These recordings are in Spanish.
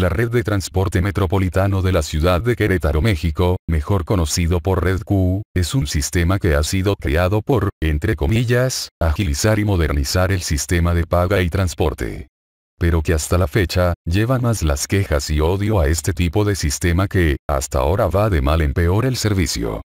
la red de transporte metropolitano de la ciudad de Querétaro, México, mejor conocido por Red Q, es un sistema que ha sido creado por, entre comillas, agilizar y modernizar el sistema de paga y transporte pero que hasta la fecha, lleva más las quejas y odio a este tipo de sistema que, hasta ahora va de mal en peor el servicio.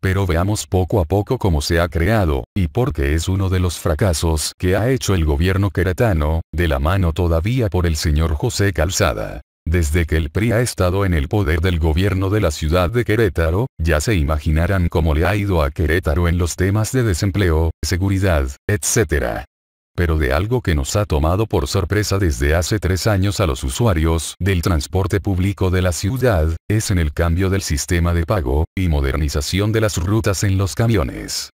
Pero veamos poco a poco cómo se ha creado, y porque es uno de los fracasos que ha hecho el gobierno queretano, de la mano todavía por el señor José Calzada. Desde que el PRI ha estado en el poder del gobierno de la ciudad de Querétaro, ya se imaginarán cómo le ha ido a Querétaro en los temas de desempleo, seguridad, etc. Pero de algo que nos ha tomado por sorpresa desde hace tres años a los usuarios del transporte público de la ciudad, es en el cambio del sistema de pago, y modernización de las rutas en los camiones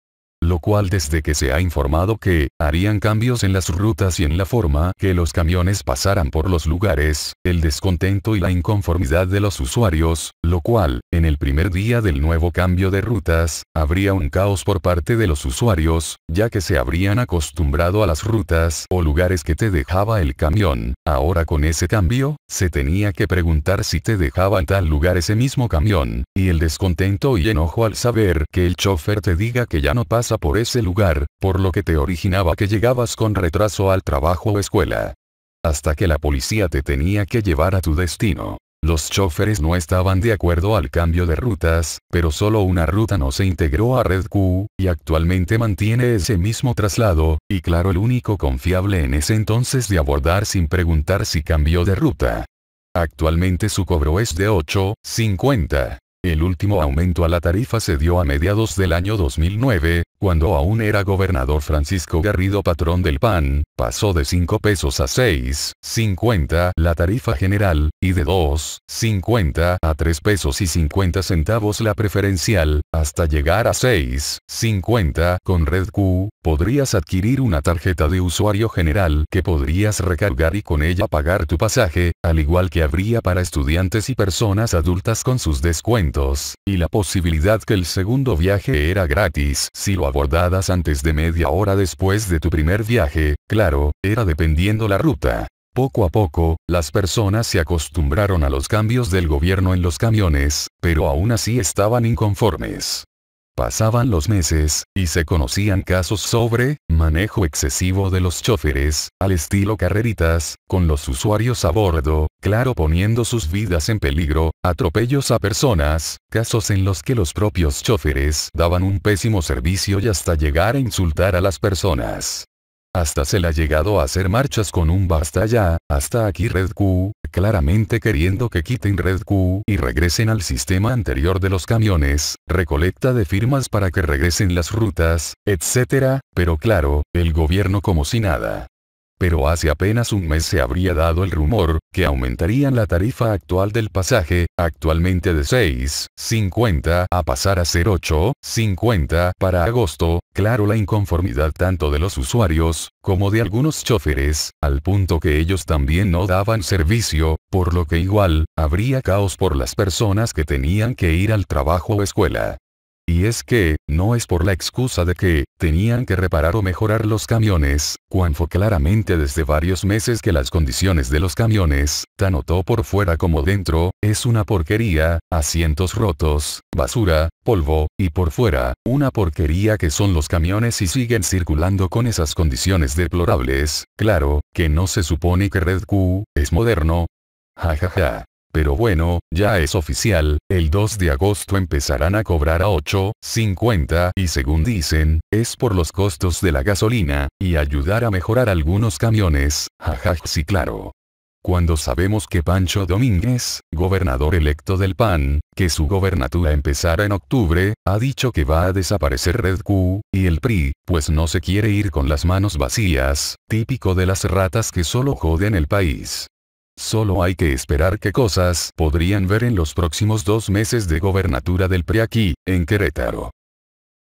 lo cual desde que se ha informado que, harían cambios en las rutas y en la forma que los camiones pasaran por los lugares, el descontento y la inconformidad de los usuarios, lo cual, en el primer día del nuevo cambio de rutas, habría un caos por parte de los usuarios, ya que se habrían acostumbrado a las rutas o lugares que te dejaba el camión, ahora con ese cambio, se tenía que preguntar si te dejaba en tal lugar ese mismo camión, y el descontento y enojo al saber que el chofer te diga que ya no pasa por ese lugar, por lo que te originaba que llegabas con retraso al trabajo o escuela. Hasta que la policía te tenía que llevar a tu destino. Los choferes no estaban de acuerdo al cambio de rutas, pero solo una ruta no se integró a Red Q, y actualmente mantiene ese mismo traslado, y claro el único confiable en ese entonces de abordar sin preguntar si cambió de ruta. Actualmente su cobro es de 8.50. El último aumento a la tarifa se dio a mediados del año 2009, cuando aún era gobernador Francisco Garrido patrón del PAN, pasó de 5 pesos a 6,50 la tarifa general, y de 2,50 a 3 pesos y 50 centavos la preferencial, hasta llegar a 6,50 con Red Q, Podrías adquirir una tarjeta de usuario general que podrías recargar y con ella pagar tu pasaje, al igual que habría para estudiantes y personas adultas con sus descuentos, y la posibilidad que el segundo viaje era gratis si lo abordadas antes de media hora después de tu primer viaje, claro, era dependiendo la ruta. Poco a poco, las personas se acostumbraron a los cambios del gobierno en los camiones, pero aún así estaban inconformes. Pasaban los meses, y se conocían casos sobre manejo excesivo de los choferes, al estilo carreritas, con los usuarios a bordo, claro poniendo sus vidas en peligro, atropellos a personas, casos en los que los propios choferes daban un pésimo servicio y hasta llegar a insultar a las personas. Hasta se le ha llegado a hacer marchas con un basta ya, hasta aquí Red Q, claramente queriendo que quiten Red Q y regresen al sistema anterior de los camiones, recolecta de firmas para que regresen las rutas, etc., pero claro, el gobierno como si nada pero hace apenas un mes se habría dado el rumor, que aumentarían la tarifa actual del pasaje, actualmente de 6,50 a pasar a ser 8.50 para agosto, claro la inconformidad tanto de los usuarios, como de algunos choferes, al punto que ellos también no daban servicio, por lo que igual, habría caos por las personas que tenían que ir al trabajo o escuela. Y es que, no es por la excusa de que, tenían que reparar o mejorar los camiones, cuando fue claramente desde varios meses que las condiciones de los camiones, tan tanto por fuera como dentro, es una porquería, asientos rotos, basura, polvo, y por fuera, una porquería que son los camiones y siguen circulando con esas condiciones deplorables, claro, que no se supone que Red Q, es moderno. Ja ja ja. Pero bueno, ya es oficial, el 2 de agosto empezarán a cobrar a 8.50 y según dicen, es por los costos de la gasolina, y ayudar a mejorar algunos camiones, jajaj sí claro. Cuando sabemos que Pancho Domínguez, gobernador electo del PAN, que su gobernatura empezará en octubre, ha dicho que va a desaparecer Red Q, y el PRI, pues no se quiere ir con las manos vacías, típico de las ratas que solo joden el país. Solo hay que esperar qué cosas podrían ver en los próximos dos meses de gobernatura del PRI aquí, en Querétaro.